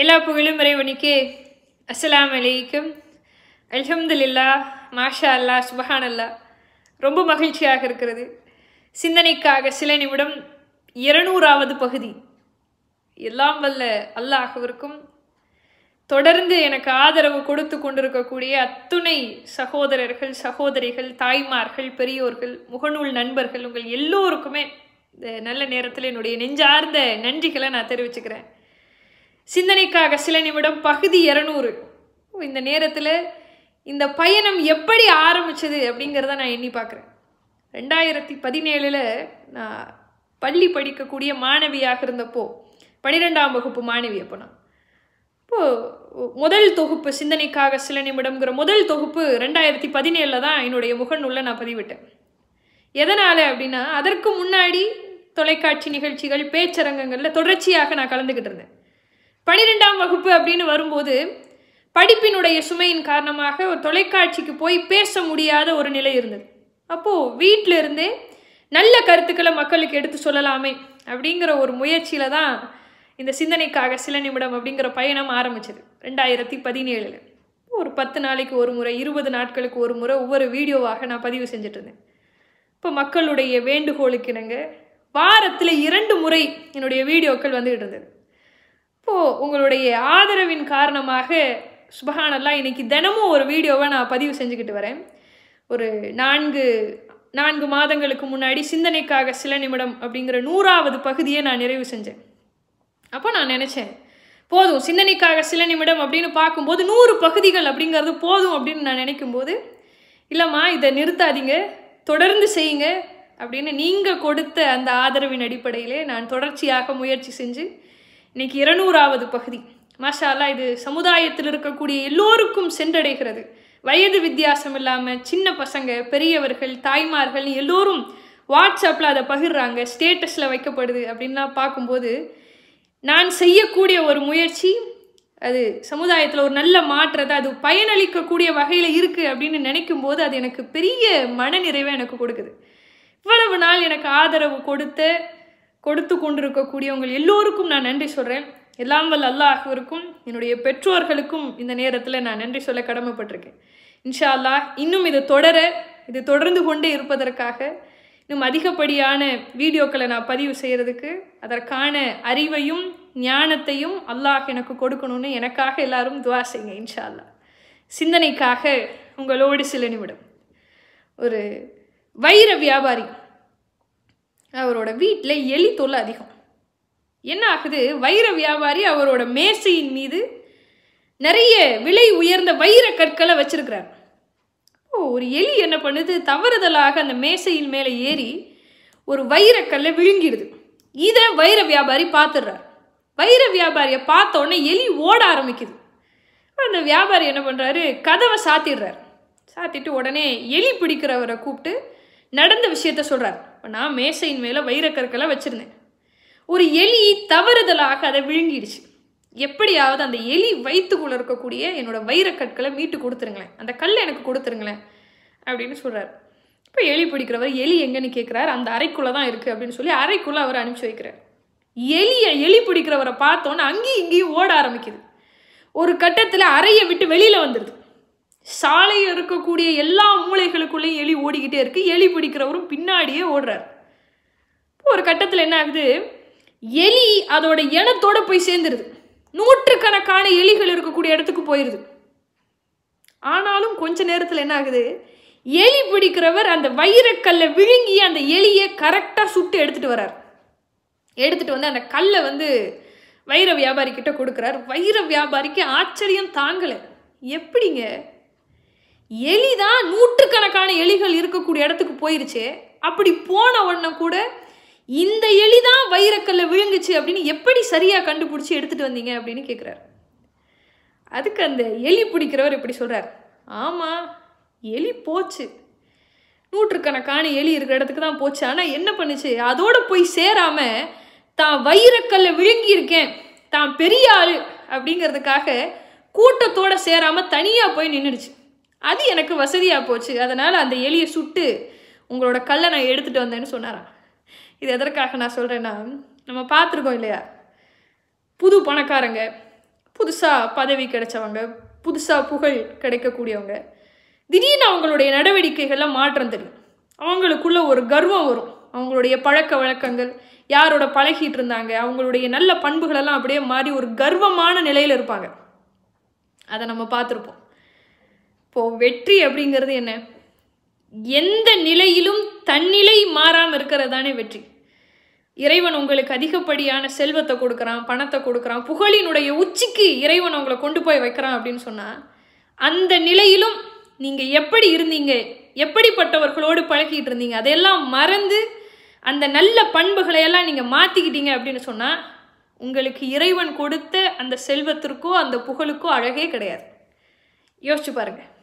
எல்லா புகழும் இறைவனுக்கு அஸ்லாம் அலைக்கும் அல்ஹம்துல்லா மாஷா அல்லா சுபஹான் அல்லா ரொம்ப மகிழ்ச்சியாக இருக்கிறது சிந்தனைக்காக சில நிமிடம் இருநூறாவது பகுதி எல்லாம் வல்ல அல்லாஹவிற்கும் தொடர்ந்து எனக்கு ஆதரவு கொடுத்து கொண்டிருக்கக்கூடிய அத்துணை சகோதரர்கள் சகோதரிகள் தாய்மார்கள் பெரியோர்கள் முகநூல் நண்பர்கள் உங்கள் எல்லோருக்குமே இந்த நல்ல நேரத்தில் என்னுடைய நெஞ்சார்ந்த நன்றிகளை நான் தெரிவிச்சுக்கிறேன் சிந்தனைக்காக சில நிமிடம் பகுதி இரநூறு இந்த நேரத்தில் இந்த பயணம் எப்படி ஆரம்பித்தது அப்படிங்கிறத நான் எண்ணி பார்க்குறேன் ரெண்டாயிரத்தி பதினேழில் நான் பள்ளி படிக்கக்கூடிய மாணவியாக இருந்தப்போ பனிரெண்டாம் வகுப்பு மாணவி அப்போ நான் இப்போது முதல் தொகுப்பு சிந்தனைக்காக சில நிமிடம்ங்கிற முதல் தொகுப்பு ரெண்டாயிரத்தி பதினேழில் தான் என்னுடைய முகநூலில் நான் பதிவிட்டேன் எதனால் அப்படின்னா அதற்கு முன்னாடி தொலைக்காட்சி நிகழ்ச்சிகள் பேச்சரங்கங்களில் தொடர்ச்சியாக நான் கலந்துக்கிட்டு இருந்தேன் பனிரெண்டாம் வகுப்பு அப்படின்னு வரும்போது படிப்பினுடைய சுமையின் காரணமாக ஒரு தொலைக்காட்சிக்கு போய் பேச முடியாத ஒரு நிலை இருந்தது அப்போது வீட்டில் இருந்தே நல்ல கருத்துக்களை மக்களுக்கு எடுத்து சொல்லலாமே அப்படிங்கிற ஒரு முயற்சியில் தான் இந்த சிந்தனைக்காக சில நிமிடம் அப்படிங்கிற பயணம் ஆரம்பிச்சது ரெண்டாயிரத்தி பதினேழில் ஒரு பத்து நாளைக்கு ஒரு முறை இருபது நாட்களுக்கு ஒரு முறை ஒவ்வொரு வீடியோவாக நான் பதிவு செஞ்சிட்ருந்தேன் இப்போ மக்களுடைய வேண்டுகோளுக்கு இணங்க வாரத்தில் இரண்டு முறை என்னுடைய வீடியோக்கள் வந்துகிட்டு இருந்தது இப்போது உங்களுடைய ஆதரவின் காரணமாக சுபஹானல்லாம் இன்றைக்கி தினமும் ஒரு வீடியோவை நான் பதிவு செஞ்சுக்கிட்டு வரேன் ஒரு நான்கு நான்கு மாதங்களுக்கு முன்னாடி சிந்தனைக்காக சில நிமிடம் அப்படிங்கிற நூறாவது பகுதியை நான் நிறைவு செஞ்சேன் அப்போ நான் நினச்சேன் போதும் சிந்தனைக்காக சில நிமிடம் அப்படின்னு பார்க்கும்போது நூறு பகுதிகள் அப்படிங்கிறது போதும் அப்படின்னு நான் நினைக்கும் போது இல்லைம்மா இதை நிறுத்தாதீங்க தொடர்ந்து செய்யுங்க அப்படின்னு நீங்கள் கொடுத்த அந்த ஆதரவின் அடிப்படையிலே நான் தொடர்ச்சியாக முயற்சி செஞ்சு இன்னைக்கு இருநூறாவது பகுதி மாஷாலா இது சமுதாயத்தில் இருக்கக்கூடிய எல்லோருக்கும் சென்றடைகிறது வயது வித்தியாசம் இல்லாமல் சின்ன பசங்க பெரியவர்கள் தாய்மார்கள் எல்லோரும் வாட்ஸ்அப்பில் அதை பகிர்றாங்க ஸ்டேட்டஸில் வைக்கப்படுது அப்படின்லாம் பார்க்கும்போது நான் செய்யக்கூடிய ஒரு முயற்சி அது சமுதாயத்தில் ஒரு நல்ல மாற்றத்தை அது பயனளிக்கக்கூடிய வகையில் இருக்குது அப்படின்னு நினைக்கும் போது அது எனக்கு பெரிய மனநிறைவை எனக்கு கொடுக்குது இவ்வளவு நாள் எனக்கு ஆதரவு கொடுத்த கொடுத்து கொண்டிருக்கக்கூடியவங்கள் எல்லோருக்கும் நான் நன்றி சொல்கிறேன் எல்லாம் வல்ல அல்லாஹிற்கும் என்னுடைய பெற்றோர்களுக்கும் இந்த நேரத்தில் நான் நன்றி சொல்ல கடமைப்பட்டிருக்கேன் இன்ஷா அல்லாஹ் இன்னும் இதை தொடர இது தொடர்ந்து கொண்டே இருப்பதற்காக இன்னும் அதிகப்படியான வீடியோக்களை நான் பதிவு செய்கிறதுக்கு அதற்கான அறிவையும் ஞானத்தையும் அல்லாஹ் எனக்கு கொடுக்கணும்னு எனக்காக எல்லாரும் துவா செய்யுங்க இன்ஷா அல்லா சிந்தனைக்காக உங்களோடு சில நிமிடம் ஒரு வைர வியாபாரி அவரோட வீட்டில் எலி தொல்லை அதிகம் என்ன ஆகுது வைர வியாபாரி அவரோட மேசையின் மீது நிறைய விலை உயர்ந்த வைர கற்களை வச்சிருக்கிறார் ஒரு எலி என்ன பண்ணுது தவறுதலாக அந்த மேசையின் மேலே ஏறி ஒரு வைரக்கல்லை விழுங்கிடுது இதை வைர வியாபாரி பார்த்துடுறார் வைர வியாபாரியை பார்த்தோன்னே எலி ஓட ஆரம்பிக்குது அந்த வியாபாரி என்ன பண்ணுறாரு கதவை சாத்திடுறார் சாத்திட்டு உடனே எலி பிடிக்கிறவரை கூப்பிட்டு நடந்த விஷயத்த சொல்கிறார் நான் மேசையின் மேலே வைரக்கற்களை வச்சுருந்தேன் ஒரு எலி தவறுதலாக அதை விழுங்கிடுச்சு எப்படியாவது அந்த எலி வயிற்றுக்குள்ளே இருக்கக்கூடிய என்னோட வைரக்கற்களை மீட்டு கொடுத்துருங்களேன் அந்த கல் எனக்கு கொடுத்துருங்களேன் அப்படின்னு சொல்கிறார் இப்போ எலி பிடிக்கிறவர் எலி எங்கன்னு கேட்குறாரு அந்த அறைக்குள்ளே தான் இருக்குது அப்படின்னு சொல்லி அறைக்குள்ளே அவர் அனுப்பிச்சி வைக்கிறார் எலியை எலி பிடிக்கிறவரை பார்த்தோன்னே அங்கேயும் இங்கேயும் ஓட ஆரம்பிக்குது ஒரு கட்டத்தில் அறையை விட்டு வெளியில் வந்துடுது சாலையில் இருக்கக்கூடிய எல்லா மூளைகளுக்குள்ளேயும் எலி ஓடிக்கிட்டே இருக்குது எலி பிடிக்கிறவரும் பின்னாடியே ஓடுறார் ஒரு கட்டத்தில் என்ன ஆகுது எலி அதோட இனத்தோடு போய் சேர்ந்துருது நூற்றுக்கணக்கான எலிகள் இருக்கக்கூடிய இடத்துக்கு போயிடுது ஆனாலும் கொஞ்ச நேரத்தில் என்ன ஆகுது எலி பிடிக்கிறவர் அந்த வைரக்கல்லை விழுங்கி அந்த எலியை கரெக்டாக சுட்டு எடுத்துகிட்டு வரார் எடுத்துகிட்டு வந்து அந்த கல்லை வந்து வைர வியாபாரிக்கிட்ட கொடுக்குறார் வைர வியாபாரிக்கு ஆச்சரியம் தாங்கலை எப்படிங்க எலி தான் நூற்றுக்கணக்கான எலிகள் இருக்கக்கூடிய இடத்துக்கு போயிருச்சு அப்படி போன உடனே கூட இந்த எலி தான் வைரக்கல்ல விழுங்குச்சு அப்படின்னு எப்படி சரியாக கண்டுபிடிச்சி எடுத்துகிட்டு வந்தீங்க அப்படின்னு கேட்குறாரு அதுக்கு அந்த எலி பிடிக்கிறவர் இப்படி சொல்கிறார் ஆமாம் எலி போச்சு நூற்றுக்கணக்கான எலி இருக்கிற இடத்துக்கு தான் போச்சு ஆனால் என்ன பண்ணுச்சு அதோட போய் சேராமல் தான் வைரக்கல்ல விழுங்கியிருக்கேன் தான் பெரிய ஆள் அப்படிங்கிறதுக்காக கூட்டத்தோடு சேராமல் தனியாக போய் நின்றுடுச்சு அது எனக்கு வசதியாக போச்சு அதனால் அந்த எலியை சுட்டு உங்களோட கல்லை நான் எடுத்துகிட்டு வந்தேன்னு சொன்னாரான் இது எதற்காக நான் சொல்கிறேன்னா நம்ம பார்த்துருக்கோம் இல்லையா புது பணக்காரங்க புதுசாக பதவி கிடைச்சவங்க புதுசாக புகழ் கிடைக்கக்கூடியவங்க திடீர்னு அவங்களுடைய நடவடிக்கைகள்லாம் மாற்றம் தெரியும் அவங்களுக்குள்ள ஒரு கர்வம் வரும் அவங்களுடைய பழக்க வழக்கங்கள் யாரோட பழகிட்டு இருந்தாங்க அவங்களுடைய நல்ல பண்புகளெல்லாம் அப்படியே மாறி ஒரு கர்வமான நிலையில் இருப்பாங்க அதை நம்ம பார்த்துருப்போம் இப்போது வெற்றி அப்படிங்கிறது என்ன எந்த நிலையிலும் தன்னிலை மாறாமல் இருக்கிறது தானே வெற்றி இறைவன் உங்களுக்கு அதிகப்படியான செல்வத்தை கொடுக்குறான் பணத்தை கொடுக்குறான் புகழினுடைய உச்சிக்கு இறைவன் உங்களை கொண்டு போய் வைக்கிறான் அப்படின்னு சொன்னால் அந்த நிலையிலும் நீங்கள் எப்படி இருந்தீங்க எப்படிப்பட்டவர்களோடு பழகிட்டு இருந்தீங்க அதையெல்லாம் மறந்து அந்த நல்ல பண்புகளை எல்லாம் நீங்கள் மாற்றிக்கிட்டீங்க அப்படின்னு சொன்னால் உங்களுக்கு இறைவன் கொடுத்த அந்த செல்வத்திற்கோ அந்த புகழுக்கோ அழகே கிடையாது யோசிச்சு பாருங்கள்